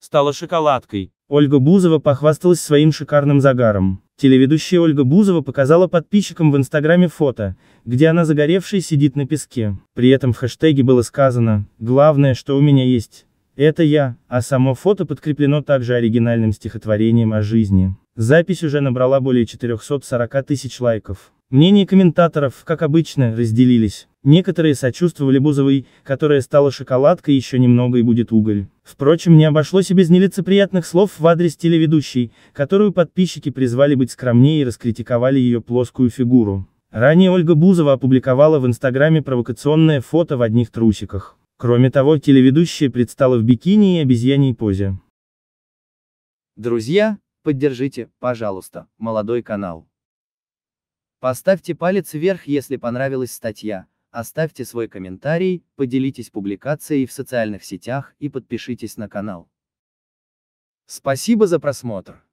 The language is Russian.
Стала шоколадкой. Ольга Бузова похвасталась своим шикарным загаром. Телеведущая Ольга Бузова показала подписчикам в инстаграме фото, где она загоревшая сидит на песке. При этом в хэштеге было сказано «Главное, что у меня есть, это я», а само фото подкреплено также оригинальным стихотворением о жизни. Запись уже набрала более 440 тысяч лайков. Мнения комментаторов, как обычно, разделились. Некоторые сочувствовали Бузовой, которая стала шоколадкой еще немного и будет уголь. Впрочем, не обошлось и без нелицеприятных слов в адрес телеведущей, которую подписчики призвали быть скромнее и раскритиковали ее плоскую фигуру. Ранее Ольга Бузова опубликовала в Инстаграме провокационное фото в одних трусиках. Кроме того, телеведущая предстала в бикини и обезьяньей позе. Друзья, Поддержите, пожалуйста, молодой канал. Поставьте палец вверх, если понравилась статья, оставьте свой комментарий, поделитесь публикацией в социальных сетях и подпишитесь на канал. Спасибо за просмотр.